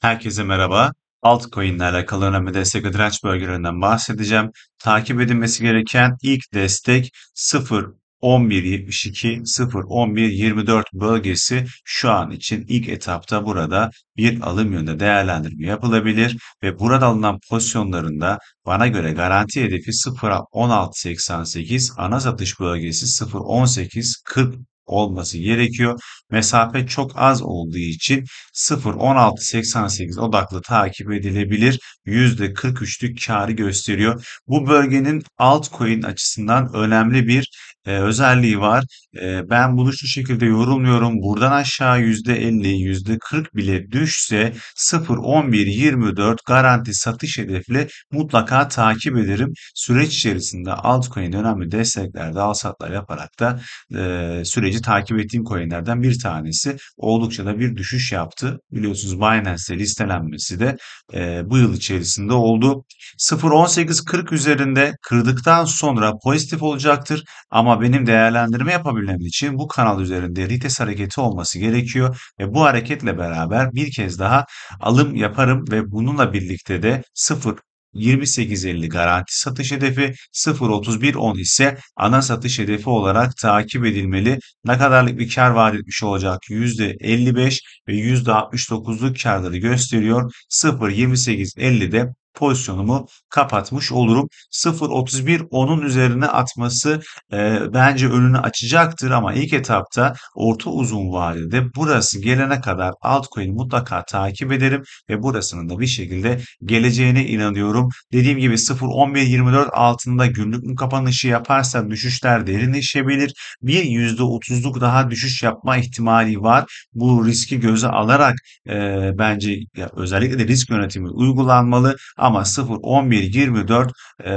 Herkese merhaba. Altcoin ile alakalı önemli destek ve direnç bölgelerinden bahsedeceğim. Takip edilmesi gereken ilk destek 0 11.72 0.11.24 bölgesi şu an için ilk etapta burada bir alım yönünde değerlendirme yapılabilir ve burada alınan pozisyonlarında bana göre garanti hedefi 0.16.88 ana satış bölgesi 0.18.40 olması gerekiyor. Mesafe çok az olduğu için 0.16.88 odaklı takip edilebilir. %43'lük karı gösteriyor. Bu bölgenin altcoin açısından önemli bir e, özelliği var. E, ben bunu şu şekilde yorumluyorum. Buradan aşağı %50, %40 bile düşse 0, 11, 24 garanti satış hedefli mutlaka takip ederim. Süreç içerisinde altcoin önemli desteklerde al satlar yaparak da e, süreci takip ettiğim coinlerden bir tanesi. Oldukça da bir düşüş yaptı. Biliyorsunuz Binance'de listelenmesi de e, bu yıl içerisinde oldu. 0.18.40 üzerinde kırdıktan sonra pozitif olacaktır ama benim değerlendirme yapabilmem için bu kanal üzerinde lites hareketi olması gerekiyor ve bu hareketle beraber bir kez daha alım yaparım ve bununla birlikte de 0 28.50 garanti satış hedefi, 0.31.10 ise ana satış hedefi olarak takip edilmeli. Ne kadarlık bir kar vaat etmiş olacak? %55 ve %69'luk karları gösteriyor. 0.28.50 de pozisyonumu kapatmış olurum. 0.31 onun üzerine atması e, bence önünü açacaktır ama ilk etapta orta uzun vadede burası gelene kadar altcoin'i mutlaka takip ederim ve burasının da bir şekilde geleceğine inanıyorum. Dediğim gibi 0.11.24 altında günlük kapanışı yaparsa düşüşler derinleşebilir. Bir %30'luk daha düşüş yapma ihtimali var. Bu riski göze alarak e, bence ya özellikle de risk yönetimi uygulanmalı ama ama 0 11 24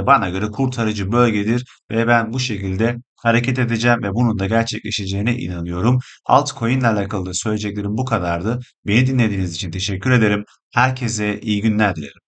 bana göre kurtarıcı bölgedir ve ben bu şekilde hareket edeceğim ve bunun da gerçekleşeceğine inanıyorum. Altcoin ile alakalı söyleyeceklerim bu kadardı. Beni dinlediğiniz için teşekkür ederim. Herkese iyi günler dilerim.